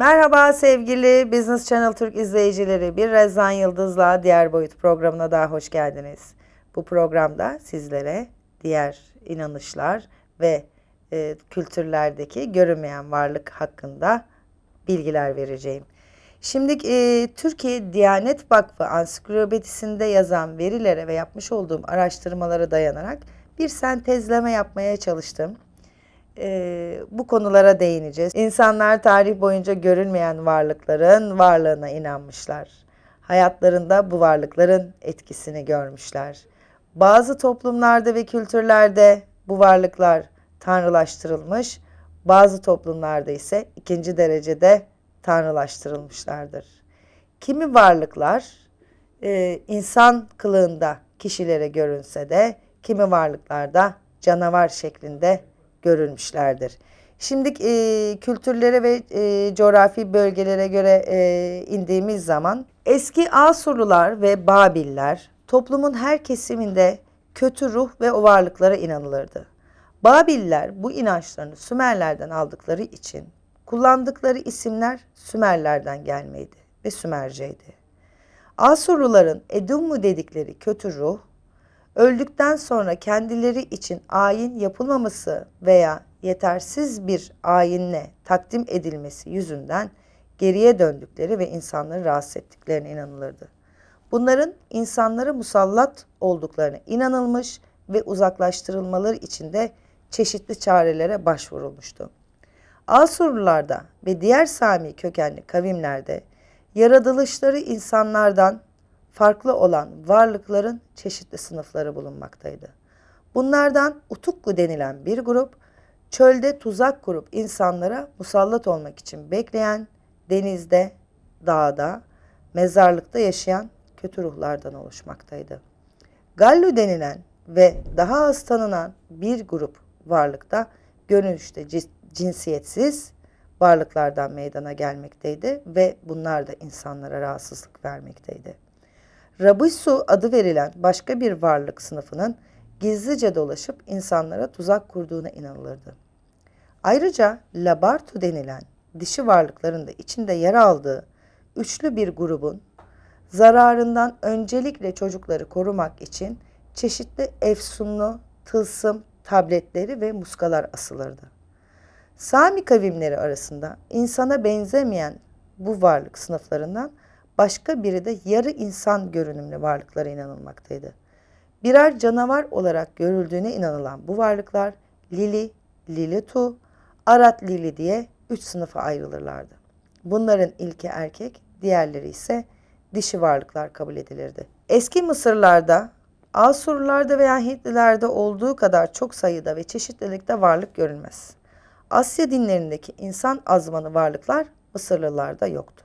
Merhaba sevgili Business Channel Türk izleyicileri. Bir Rezan Yıldız'la Diğer Boyut programına daha hoş geldiniz. Bu programda sizlere diğer inanışlar ve e, kültürlerdeki görünmeyen varlık hakkında bilgiler vereceğim. Şimdi e, Türkiye Diyanet Vakfı ansiklopedisinde yazan verilere ve yapmış olduğum araştırmalara dayanarak bir sentezleme yapmaya çalıştım e, bu konulara değineceğiz. İnsanlar tarih boyunca görünmeyen varlıkların varlığına inanmışlar. Hayatlarında bu varlıkların etkisini görmüşler. Bazı toplumlarda ve kültürlerde bu varlıklar tanrılaştırılmış, bazı toplumlarda ise ikinci derecede tanrılaştırılmışlardır. Kimi varlıklar e, insan kılığında kişilere görünse de kimi varlıklarda canavar şeklinde görülmüşlerdir. Şimdi e, kültürlere ve e, coğrafi bölgelere göre e, indiğimiz zaman eski Asurlular ve Babiller toplumun her kesiminde kötü ruh ve o varlıklara inanılırdı. Babiller bu inançlarını Sümerlerden aldıkları için kullandıkları isimler Sümerlerden gelmeydi ve Sümerceydi. Asurluların Edumu dedikleri kötü ruh öldükten sonra kendileri için ayin yapılmaması veya yetersiz bir ayinle takdim edilmesi yüzünden geriye döndükleri ve insanları rahatsız ettiklerine inanılırdı. Bunların insanlara musallat olduklarına inanılmış ve uzaklaştırılmaları için de çeşitli çarelere başvurulmuştu. Asurlularda ve diğer Sami kökenli kavimlerde yaratılışları insanlardan farklı olan varlıkların çeşitli sınıfları bulunmaktaydı. Bunlardan Utuklu denilen bir grup, çölde tuzak kurup insanlara musallat olmak için bekleyen, denizde, dağda, mezarlıkta yaşayan kötü ruhlardan oluşmaktaydı. Gallu denilen ve daha az tanınan bir grup varlıkta görünüşte cinsiyetsiz varlıklardan meydana gelmekteydi ve bunlar da insanlara rahatsızlık vermekteydi. Rabisu adı verilen başka bir varlık sınıfının gizlice dolaşıp insanlara tuzak kurduğuna inanılırdı. Ayrıca labartu denilen dişi varlıkların da içinde yer aldığı üçlü bir grubun zararından öncelikle çocukları korumak için çeşitli efsunlu, tılsım, tabletleri ve muskalar asılırdı. Sami kavimleri arasında insana benzemeyen bu varlık sınıflarından başka biri de yarı insan görünümlü varlıklara inanılmaktaydı. Birer canavar olarak görüldüğüne inanılan bu varlıklar Lili, Lilitu, Arat Lili diye üç sınıfa ayrılırlardı. Bunların ilki erkek, diğerleri ise dişi varlıklar kabul edilirdi. Eski Mısırlarda, Asurlarda veya Hitlilerde olduğu kadar çok sayıda ve çeşitlilikte varlık görülmez. Asya dinlerindeki insan azmanı varlıklar Mısırlılarda yoktu.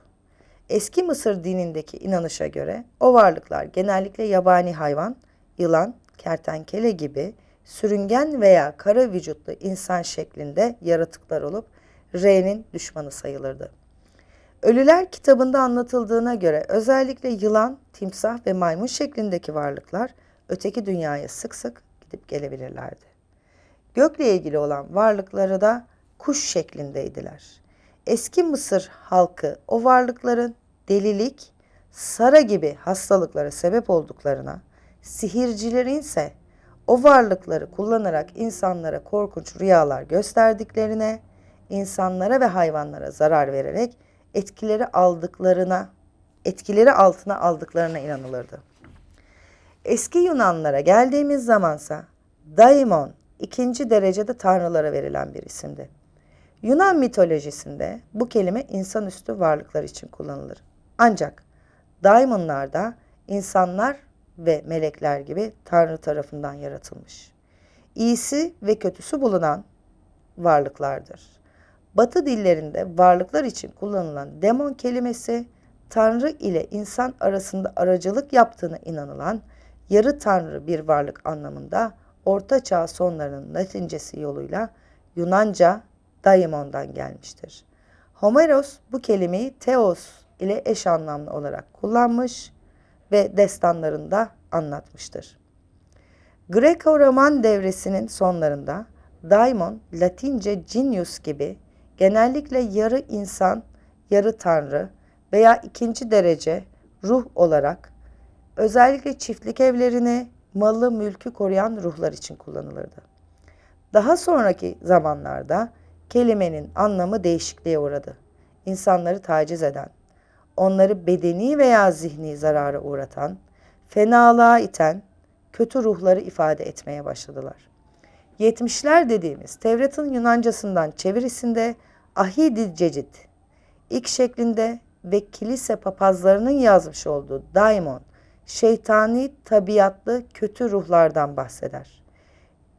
Eski Mısır dinindeki inanışa göre o varlıklar genellikle yabani hayvan, yılan, kertenkele gibi sürüngen veya kara vücutlu insan şeklinde yaratıklar olup R'nin düşmanı sayılırdı. Ölüler kitabında anlatıldığına göre özellikle yılan, timsah ve maymun şeklindeki varlıklar öteki dünyaya sık sık gidip gelebilirlerdi. Gökle ilgili olan varlıkları da kuş şeklindeydiler eski Mısır halkı o varlıkların delilik, sara gibi hastalıklara sebep olduklarına, sihircilerin ise o varlıkları kullanarak insanlara korkunç rüyalar gösterdiklerine, insanlara ve hayvanlara zarar vererek etkileri aldıklarına, etkileri altına aldıklarına inanılırdı. Eski Yunanlara geldiğimiz zamansa daimon ikinci derecede tanrılara verilen bir isimdi. Yunan mitolojisinde bu kelime insanüstü varlıklar için kullanılır. Ancak daimonlarda insanlar ve melekler gibi Tanrı tarafından yaratılmış. İyisi ve kötüsü bulunan varlıklardır. Batı dillerinde varlıklar için kullanılan demon kelimesi Tanrı ile insan arasında aracılık yaptığına inanılan yarı tanrı bir varlık anlamında Orta Çağ sonlarının Latincesi yoluyla Yunanca daimondan gelmiştir. Homeros bu kelimeyi teos ile eş anlamlı olarak kullanmış ve destanlarında anlatmıştır. Greco-Roman devresinin sonlarında daimon Latince genius gibi genellikle yarı insan, yarı tanrı veya ikinci derece ruh olarak özellikle çiftlik evlerini, malı mülkü koruyan ruhlar için kullanılırdı. Daha sonraki zamanlarda Kelimenin anlamı değişikliğe uğradı. İnsanları taciz eden, onları bedeni veya zihni zarara uğratan, fenalığa iten kötü ruhları ifade etmeye başladılar. Yetmişler dediğimiz Tevrat'ın Yunancasından çevirisinde ahidi cecid, ilk şeklinde ve kilise papazlarının yazmış olduğu daimon, şeytani tabiatlı kötü ruhlardan bahseder.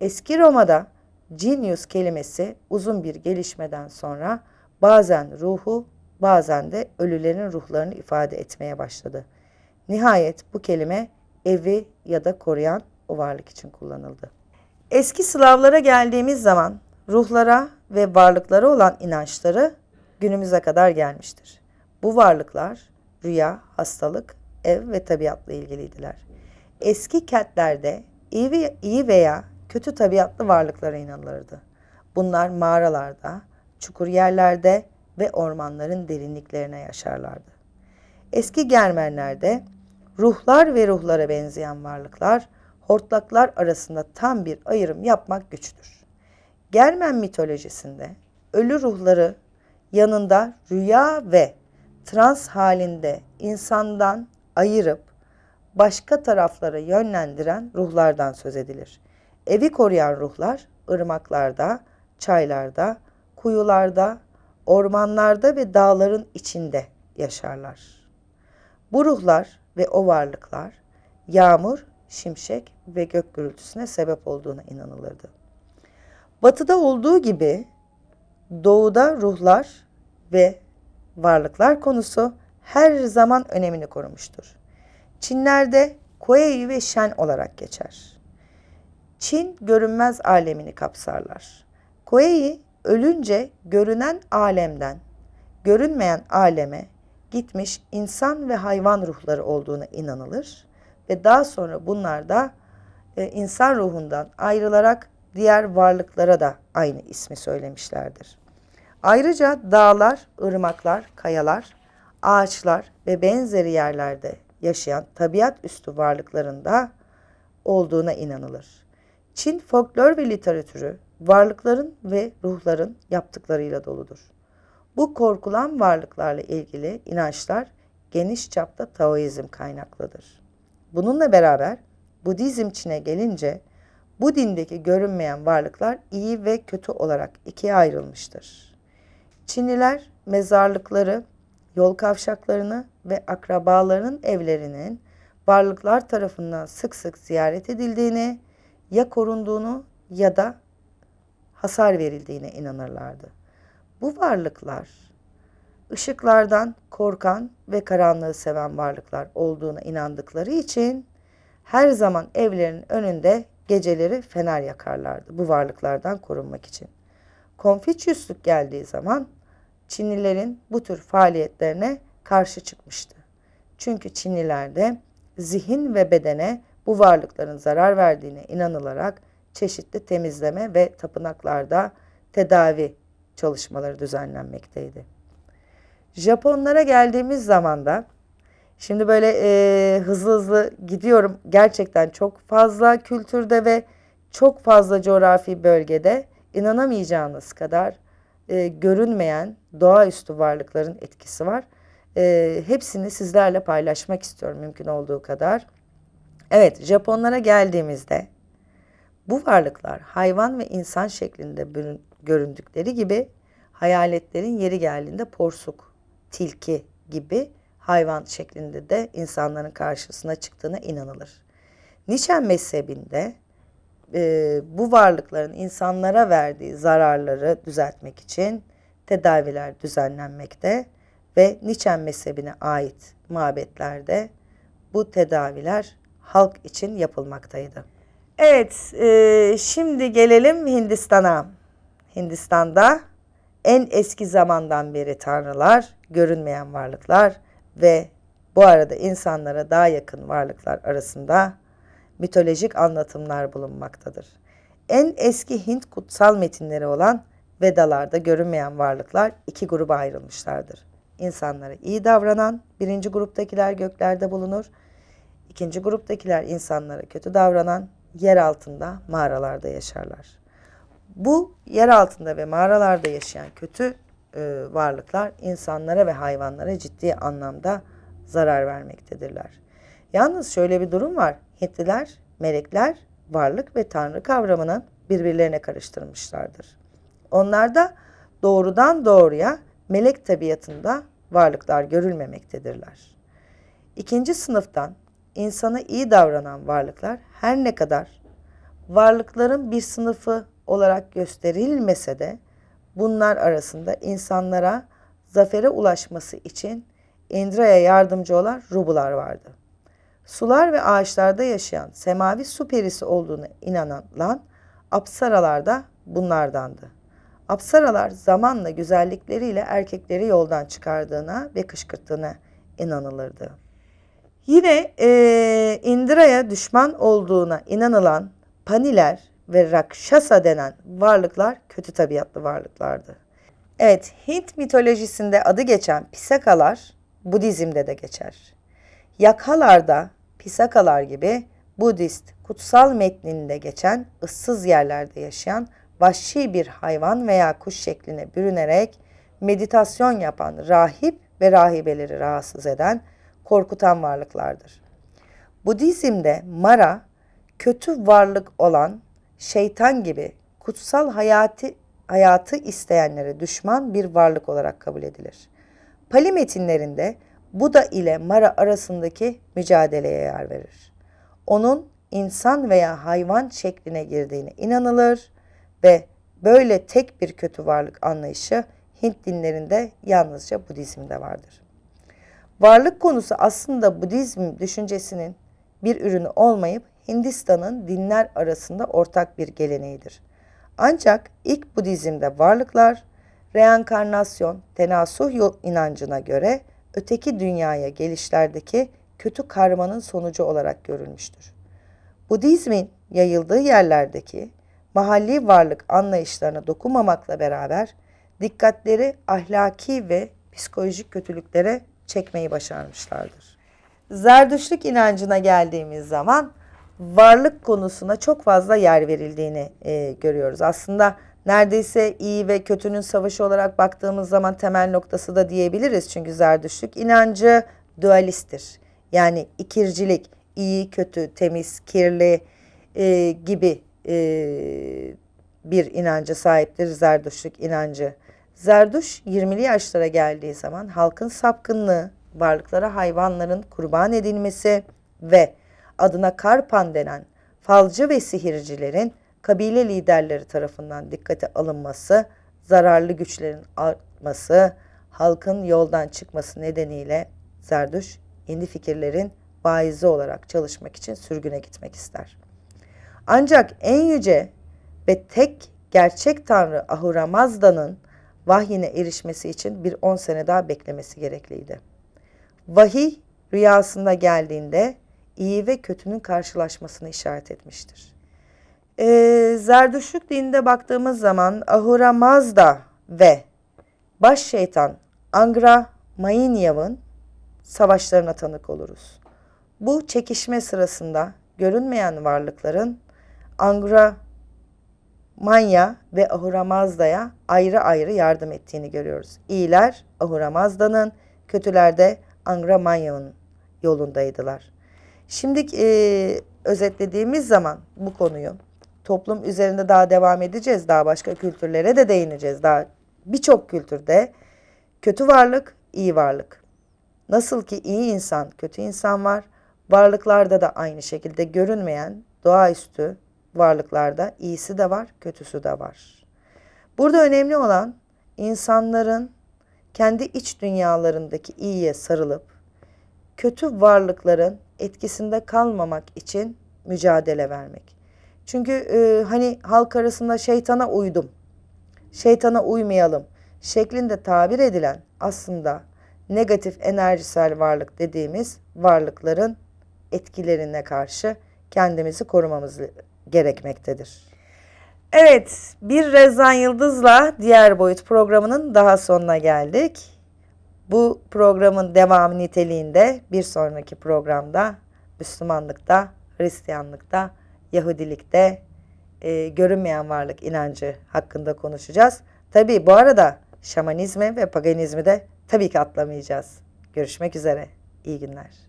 Eski Roma'da Genius kelimesi uzun bir gelişmeden sonra bazen ruhu bazen de ölülerin ruhlarını ifade etmeye başladı. Nihayet bu kelime evi ya da koruyan o varlık için kullanıldı. Eski Slavlara geldiğimiz zaman ruhlara ve varlıklara olan inançları günümüze kadar gelmiştir. Bu varlıklar rüya, hastalık, ev ve tabiatla ilgiliydiler. Eski keltlerde iyi veya kötü tabiatlı varlıklara inanılırdı. Bunlar mağaralarda, çukur yerlerde ve ormanların derinliklerine yaşarlardı. Eski Germenlerde ruhlar ve ruhlara benzeyen varlıklar hortlaklar arasında tam bir ayrım yapmak güçtür. Germen mitolojisinde ölü ruhları yanında rüya ve trans halinde insandan ayırıp başka taraflara yönlendiren ruhlardan söz edilir. Evi koruyan ruhlar ırmaklarda, çaylarda, kuyularda, ormanlarda ve dağların içinde yaşarlar. Bu ruhlar ve o varlıklar yağmur, şimşek ve gök gürültüsüne sebep olduğuna inanılırdı. Batıda olduğu gibi doğuda ruhlar ve varlıklar konusu her zaman önemini korumuştur. Çinlerde Kuei ve Shen olarak geçer. Çin görünmez alemini kapsarlar. Kuei ölünce görünen alemden, görünmeyen aleme gitmiş insan ve hayvan ruhları olduğuna inanılır ve daha sonra bunlar da e, insan ruhundan ayrılarak diğer varlıklara da aynı ismi söylemişlerdir. Ayrıca dağlar, ırmaklar, kayalar, ağaçlar ve benzeri yerlerde yaşayan tabiat üstü varlıklarında olduğuna inanılır. Çin folklor ve literatürü varlıkların ve ruhların yaptıklarıyla doludur. Bu korkulan varlıklarla ilgili inançlar geniş çapta Taoizm kaynaklıdır. Bununla beraber Budizm Çin'e gelince bu dindeki görünmeyen varlıklar iyi ve kötü olarak ikiye ayrılmıştır. Çinliler mezarlıkları, yol kavşaklarını ve akrabalarının evlerinin varlıklar tarafından sık sık ziyaret edildiğini, ya korunduğunu ya da hasar verildiğine inanırlardı. Bu varlıklar ışıklardan korkan ve karanlığı seven varlıklar olduğuna inandıkları için her zaman evlerin önünde geceleri fener yakarlardı bu varlıklardan korunmak için. Konfüçyüslük geldiği zaman Çinlilerin bu tür faaliyetlerine karşı çıkmıştı. Çünkü Çinlilerde zihin ve bedene bu varlıkların zarar verdiğine inanılarak çeşitli temizleme ve tapınaklarda tedavi çalışmaları düzenlenmekteydi. Japonlara geldiğimiz zaman da şimdi böyle e, hızlı hızlı gidiyorum gerçekten çok fazla kültürde ve çok fazla coğrafi bölgede inanamayacağınız kadar e, görünmeyen doğaüstü varlıkların etkisi var. E, hepsini sizlerle paylaşmak istiyorum mümkün olduğu kadar. Evet, Japonlara geldiğimizde bu varlıklar hayvan ve insan şeklinde göründükleri gibi hayaletlerin yeri geldiğinde porsuk, tilki gibi hayvan şeklinde de insanların karşısına çıktığına inanılır. Niçen mezhebinde e, bu varlıkların insanlara verdiği zararları düzeltmek için tedaviler düzenlenmekte ve Niçen mezhebine ait mabetlerde bu tedaviler halk için yapılmaktaydı. Evet, e, şimdi gelelim Hindistan'a. Hindistan'da en eski zamandan beri tanrılar, görünmeyen varlıklar ve bu arada insanlara daha yakın varlıklar arasında mitolojik anlatımlar bulunmaktadır. En eski Hint kutsal metinleri olan Vedalarda görünmeyen varlıklar iki gruba ayrılmışlardır. İnsanlara iyi davranan birinci gruptakiler göklerde bulunur. İkinci gruptakiler insanlara kötü davranan yer altında mağaralarda yaşarlar. Bu yer altında ve mağaralarda yaşayan kötü e, varlıklar insanlara ve hayvanlara ciddi anlamda zarar vermektedirler. Yalnız şöyle bir durum var. Hittiler, melekler varlık ve tanrı kavramını birbirlerine karıştırmışlardır. Onlarda doğrudan doğruya melek tabiatında varlıklar görülmemektedirler. İkinci sınıftan insana iyi davranan varlıklar her ne kadar varlıkların bir sınıfı olarak gösterilmese de bunlar arasında insanlara zafere ulaşması için Indra'ya yardımcı olan rubular vardı. Sular ve ağaçlarda yaşayan semavi su perisi olduğuna inanan lan apsaralar da bunlardandı. Apsaralar zamanla güzellikleriyle erkekleri yoldan çıkardığına ve kışkırttığına inanılırdı. Yine e, Indira'ya düşman olduğuna inanılan Paniler ve Rakşasa denen varlıklar kötü tabiatlı varlıklardı. Evet, Hint mitolojisinde adı geçen Pisakalar Budizm'de de geçer. Yakalarda Pisakalar gibi Budist kutsal metninde geçen ıssız yerlerde yaşayan vahşi bir hayvan veya kuş şekline bürünerek meditasyon yapan rahip ve rahibeleri rahatsız eden korkutan varlıklardır. Budizm'de Mara, kötü varlık olan şeytan gibi kutsal hayatı, hayatı isteyenlere düşman bir varlık olarak kabul edilir. Pali metinlerinde Buda ile Mara arasındaki mücadeleye yer verir. Onun insan veya hayvan şekline girdiğine inanılır ve böyle tek bir kötü varlık anlayışı Hint dinlerinde yalnızca Budizm'de vardır. Varlık konusu aslında Budizm düşüncesinin bir ürünü olmayıp Hindistan'ın dinler arasında ortak bir geleneğidir. Ancak ilk Budizm'de varlıklar reenkarnasyon, tenasuh yol inancına göre öteki dünyaya gelişlerdeki kötü karmanın sonucu olarak görülmüştür. Budizmin yayıldığı yerlerdeki mahalli varlık anlayışlarına dokunmamakla beraber dikkatleri ahlaki ve psikolojik kötülüklere çekmeyi başarmışlardır. Zerdüşlük inancına geldiğimiz zaman varlık konusuna çok fazla yer verildiğini e, görüyoruz. Aslında neredeyse iyi ve kötünün savaşı olarak baktığımız zaman temel noktası da diyebiliriz. Çünkü zerdüşlük inancı dualisttir. Yani ikircilik, iyi, kötü, temiz, kirli e, gibi e, bir inanca sahiptir zerdüşlük inancı. Zerduş 20'li yaşlara geldiği zaman halkın sapkınlığı, varlıklara hayvanların kurban edilmesi ve adına Karpan denen falcı ve sihircilerin kabile liderleri tarafından dikkate alınması, zararlı güçlerin artması, halkın yoldan çıkması nedeniyle Zerduş yeni fikirlerin vaizi olarak çalışmak için sürgüne gitmek ister. Ancak en yüce ve tek gerçek tanrı Ahura Mazda'nın vahyine erişmesi için bir 10 sene daha beklemesi gerekliydi. Vahiy rüyasında geldiğinde iyi ve kötünün karşılaşmasını işaret etmiştir. Ee, Zerdüşlük dininde baktığımız zaman Ahura Mazda ve baş şeytan Angra Mayinyavın savaşlarına tanık oluruz. Bu çekişme sırasında görünmeyen varlıkların Angra Manya ve Ahuramazda'ya ayrı ayrı yardım ettiğini görüyoruz. İyiler Ahuramazda'nın, kötüler de Angramanya'nın yolundaydılar. Şimdi e, özetlediğimiz zaman bu konuyu toplum üzerinde daha devam edeceğiz. Daha başka kültürlere de değineceğiz. Daha birçok kültürde kötü varlık, iyi varlık. Nasıl ki iyi insan, kötü insan var. Varlıklarda da aynı şekilde görünmeyen, doğaüstü, varlıklarda iyisi de var, kötüsü de var. Burada önemli olan insanların kendi iç dünyalarındaki iyiye sarılıp kötü varlıkların etkisinde kalmamak için mücadele vermek. Çünkü e, hani halk arasında şeytana uydum, şeytana uymayalım şeklinde tabir edilen aslında negatif enerjisel varlık dediğimiz varlıkların etkilerine karşı kendimizi korumamız gerekmektedir. Evet, bir Rezan Yıldız'la Diğer Boyut programının daha sonuna geldik. Bu programın devamı niteliğinde bir sonraki programda Müslümanlıkta, Hristiyanlıkta, Yahudilikte e, görünmeyen varlık inancı hakkında konuşacağız. Tabi bu arada şamanizmi ve paganizmi de tabii ki atlamayacağız. Görüşmek üzere, iyi günler.